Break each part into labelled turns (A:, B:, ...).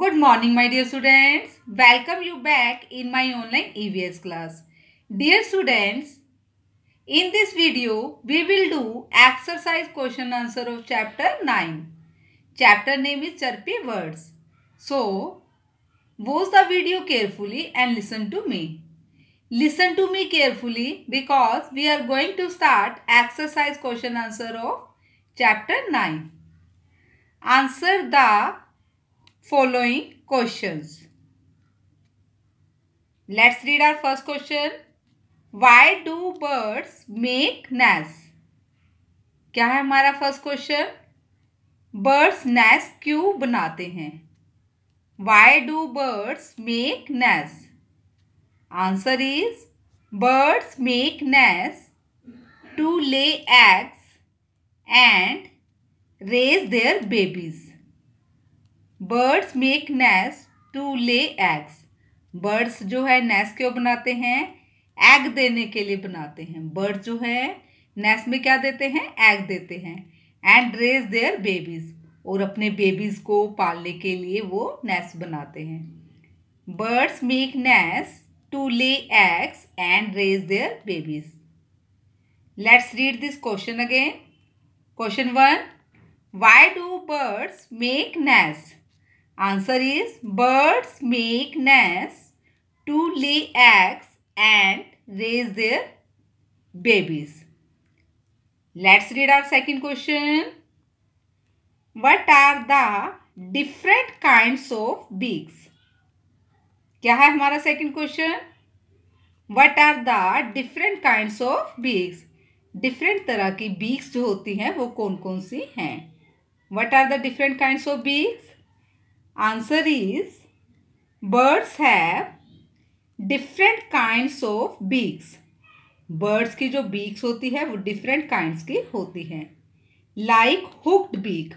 A: Good morning my dear students. Welcome you back in my online EVS class. Dear students, in this video we will do exercise question answer of chapter 9. Chapter name is Chirpy Words. So, watch the video carefully and listen to me. Listen to me carefully because we are going to start exercise question answer of chapter 9. Answer the following questions let's read our first question why do birds make nests क्या है हमारा first question birds nest क्यों बनाते हैं why do birds make nest answer is birds make nests to lay eggs and raise their babies birds make nest to lay eggs birds जो है नेस क्यों बनाते हैं एग देने के लिए बनाते हैं बर्ड जो है नेस में क्या देते हैं एग देते हैं एंड रेज देयर बेबीज और अपने बेबीज को पालने के लिए वो नेस बनाते हैं birds make nest to lay eggs and raise their babies let's read this question again question one why do birds make nest Answer is birds make nests to lay eggs and raise their babies. Let's read our second question. What are the different kinds of beaks? क्या है हमारा second question what are the different kinds of beaks different तरह की beaks जो होती हैं वो कौन कौन सी हैं what are the different kinds of beaks Answer is birds have different kinds of beaks. Birds की जो बीक्स होती है वो डिफरेंट काइंड्स की होती हैं लाइक हुक्ड बीक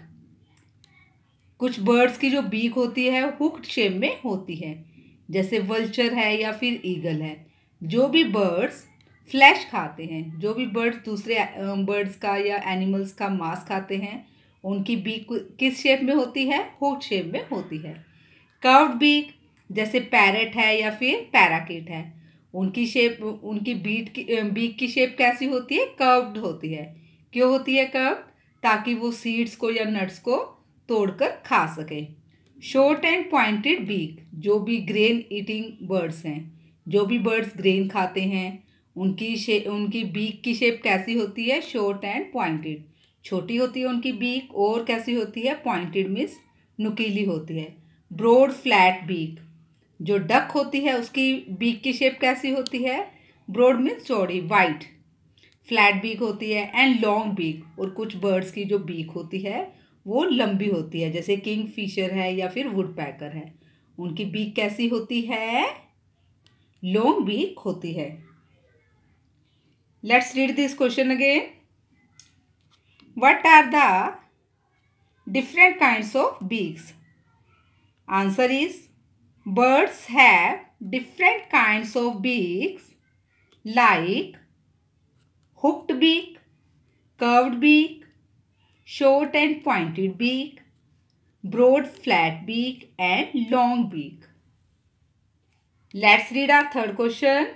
A: कुछ बर्ड्स की जो बीक होती है हुक्ड शेप में होती है जैसे वल्चर है या फिर ईगल है जो भी बर्ड्स फ्लैश खाते हैं जो भी बर्ड्स दूसरे बर्ड्स का या एनिमल्स का मांस खाते हैं उनकी बीक किस शेप में होती है होट शेप में होती है कर्व्ड बीक जैसे पैरट है या फिर पैराकिट है उनकी शेप उनकी बीट की बीक की शेप कैसी होती है कर्व्ड होती है क्यों होती है कर्व ताकि वो सीड्स को या नट्स को तोड़कर खा सकें शॉर्ट एंड पॉइंटेड बीक जो भी ग्रेन ईटिंग बर्ड्स हैं जो भी बर्ड्स ग्रेन खाते हैं उनकी शे उनकी बीक की शेप कैसी होती है शॉर्ट एंड पॉइंटेड छोटी होती है उनकी बीक और कैसी होती है पॉइंटेड मीन्स नुकीली होती है ब्रोड फ्लैट बीक जो डक होती है उसकी बीक की शेप कैसी होती है ब्रोड मीन्स चौड़ी वाइट फ्लैट बीक होती है एंड लॉन्ग बीक और कुछ बर्ड्स की जो बीक होती है वो लंबी होती है जैसे किंग फिशर है या फिर वुड पैकर है उनकी बीक कैसी होती है लॉन्ग बीक होती है let's read this question again What are the different kinds of beaks? Answer is birds have different kinds of beaks like hooked beak, curved beak, short and pointed beak, broad flat beak and long beak. Let's read our third question.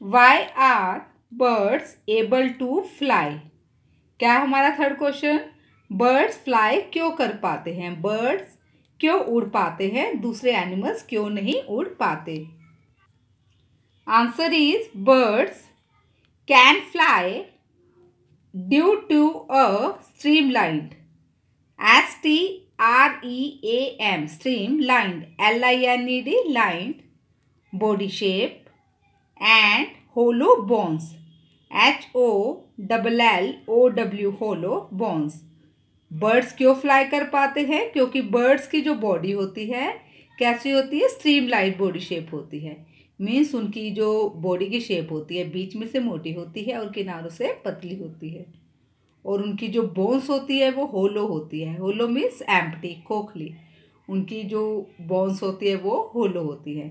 A: Why are birds able to fly? क्या है हमारा third question birds fly क्यों कर पाते हैं birds क्यों उड़ पाते हैं दूसरे एनिमल्स क्यों नहीं उड़ पाते answer is birds can fly due to a streamlined S T R E A M streamlined L I N E D lined body shape and hollow bones H O double L O W hollow bones birds क्यों fly कर पाते हैं क्योंकि birds की जो body होती है कैसी होती है स्ट्रीम लाइट बॉडी शेप होती है मीन्स उनकी जो बॉडी की शेप होती है बीच में से मोटी होती है और किनारों से पतली होती है और उनकी जो बोन्स होती है वो होलो होती है होलो मीन्स एम्प्टी खोखली उनकी जो बोन्स होती है वो होलो होती है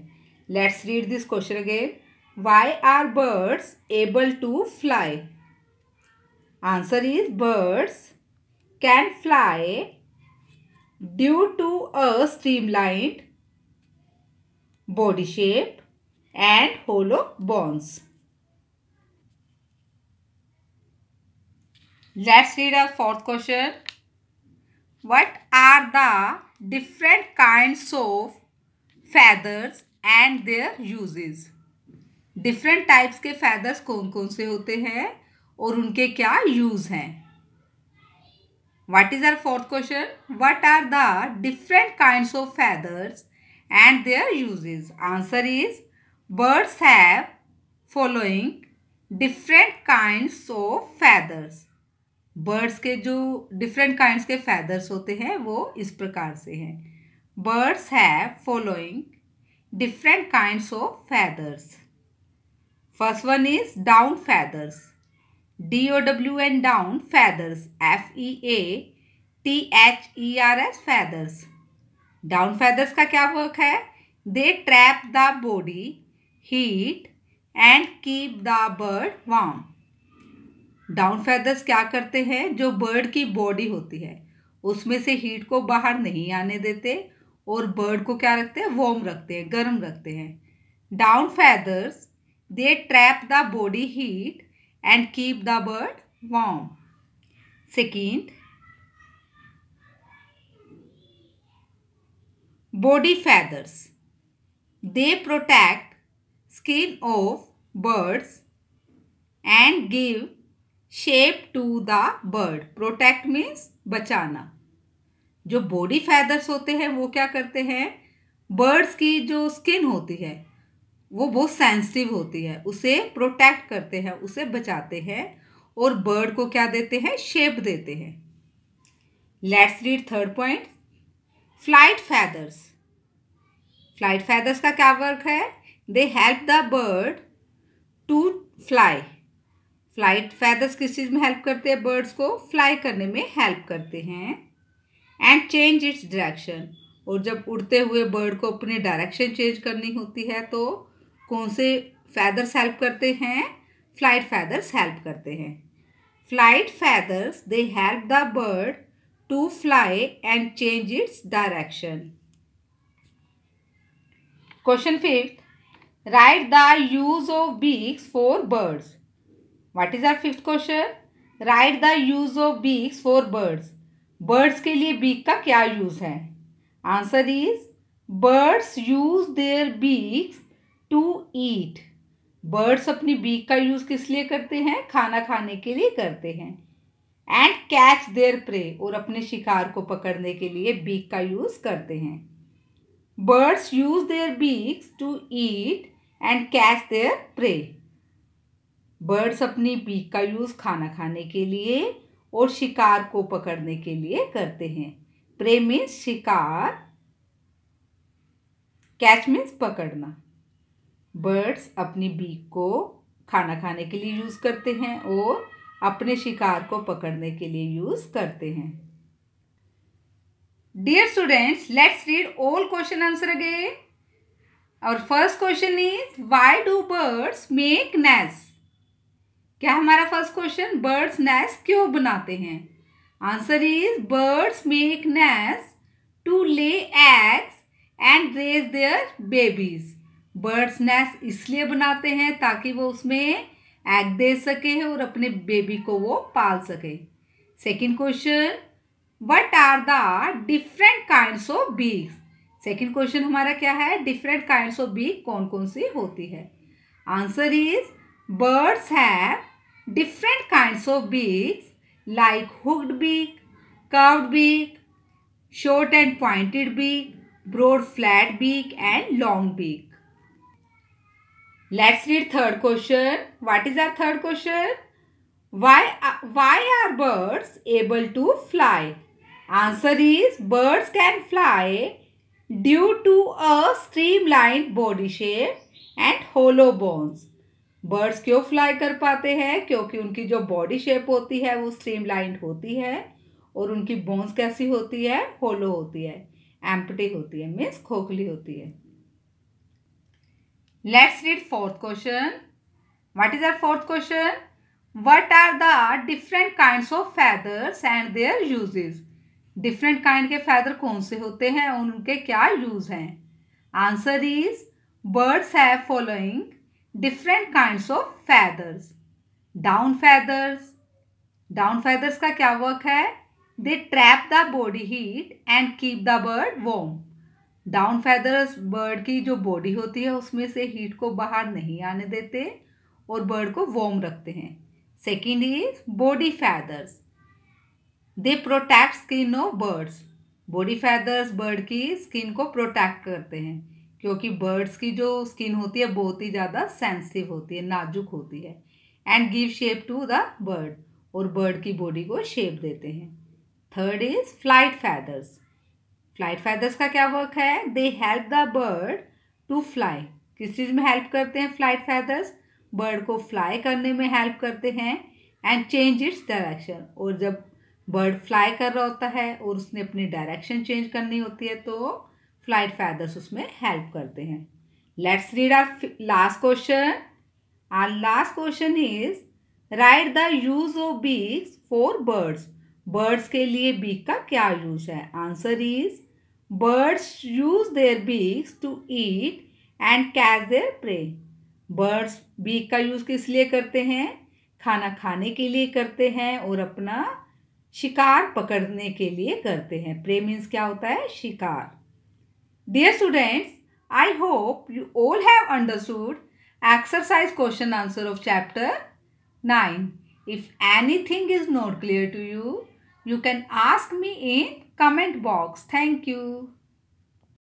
A: let's read this question again why are birds able to fly Answer is birds can fly due to a streamlined body shape and hollow bones. Let's read our fourth question. What are the different kinds of feathers and their uses? Different types के feathers कौन कौन से होते हैं और उनके क्या use हैं what is our fourth question what are the different kind of feathers and their use answer is birds have following different kinds of feathers birds के जो डिफरेंट काइंड के फैदर्स होते हैं वो इस प्रकार से हैं birds have following different kind of feathers first one is down feathers D O W N down feathers F E A T H E R S feathers down feathers का क्या वर्क है they trap the body heat and keep the bird warm down feathers क्या करते हैं जो bird की body होती है उसमें से हीट को बाहर नहीं आने देते और बर्ड को क्या रखते हैं वॉर्म रखते हैं गर्म रखते हैं down feathers they trap the body heat and keep the bird warm. Second, body feathers. They protect skin of birds and give shape to the bird protect means bachana जो बॉडी फैदर्स होते हैं वो क्या करते हैं birds की जो skin होती है वो बहुत सेंसिटिव होती है उसे प्रोटेक्ट करते हैं उसे बचाते हैं और बर्ड को क्या देते हैं शेप देते हैं let's read third point flight feathers flight feathers का क्या वर्क है they help the bird to fly flight feathers किस चीज़ में हेल्प करते हैं बर्ड्स को फ्लाई करने में हेल्प करते हैं एंड चेंज इट्स डायरेक्शन और जब उड़ते हुए बर्ड को अपनी डायरेक्शन चेंज करनी होती है तो कौन से फैदर्स हेल्प करते हैं फ्लाइट फैदर्स हेल्प करते हैं flight feathers they help the bird to fly and change its direction question fifth write the use of beaks for birds what is our fifth question write the use of beaks for birds birds के लिए beak का क्या use है answer is birds use their beaks to eat birds अपनी beak का use किस लिए करते हैं खाना खाने के लिए करते हैं एंड कैच देयर प्रे और अपने शिकार को पकड़ने के लिए बीक का यूज़ करते हैं birds use their beaks to eat and catch their prey birds अपनी बीक का यूज़ खाना खाने के लिए और शिकार को पकड़ने के लिए करते हैं प्रे मीन्स शिकार कैच मीन्स पकड़ना बर्ड्स अपनी बीक को खाना खाने के लिए यूज़ करते हैं और अपने शिकार को पकड़ने के लिए यूज़ करते हैं dear students let's read all question answer again our first question is why do birds make nest क्या हमारा फर्स्ट क्वेश्चन बर्ड्स नेस क्यों बनाते हैं answer is birds make nest to lay eggs and raise their babies birds nest इसलिए बनाते हैं ताकि वो उसमें एग दे सके और अपने बेबी को वो पाल सके second question what are the different kinds of beaks second question हमारा क्या है डिफरेंट काइंड्स ऑफ बी कौन कौन सी होती है answer is birds have different kinds of beaks like hooked beak curved beak short and pointed beak broad flat beak and long beak let's read third question what is our third question why why are birds able to fly answer is birds can fly due to a streamline body shape and hollow bones birds क्यों fly कर पाते हैं क्योंकि उनकी जो body shape होती है वो स्ट्रीम लाइन होती है और उनकी बोन्स कैसी होती है होलो होती है एम्पटी होती है मीन्स खोखली होती है let's read fourth question what is our fourth question what are the different kind of feathers and their usages different kind के फैदर कौन से होते हैं और उनके क्या यूज हैं answer is birds have following different kind of feathers down feathers down feathers का क्या वर्क है they trap the body heat and keep the bird warm down feathers bird की जो बॉडी होती है उसमें से हीट को बाहर नहीं आने देते और बर्ड को वॉर्म रखते हैं second is body feathers they protect skin of birds body feathers bird की स्किन को प्रोटेक्ट करते हैं क्योंकि बर्ड्स की जो स्किन होती है बहुत ही ज़्यादा सेंसिटिव होती है नाजुक होती है and give shape to the bird और बर्ड की बॉडी को शेप देते हैं third is flight feathers flight feathers का क्या वर्क है they help the bird to fly किस चीज़ में हेल्प करते हैं फ्लाइट फैदर्स बर्ड को फ्लाई करने में हेल्प करते हैं एंड चेंज इट्स डायरेक्शन और जब बर्ड फ्लाई कर रहा होता है और उसने अपनी डायरेक्शन चेंज करनी होती है तो फ्लाइट फैदर्स उसमें हेल्प करते हैं let's read our last question our last question is write the use of beaks for birds birds के लिए बीक का क्या यूज़ है answer is birds use their beaks to eat and catch their prey birds beak का use किस लिए करते हैं खाना खाने के लिए करते हैं और अपना शिकार पकड़ने के लिए करते हैं प्रे मीन्स क्या होता है शिकार dear students I hope you all have understood exercise question answer of chapter nine if anything is not clear to you You can ask me in comment box. Thank you.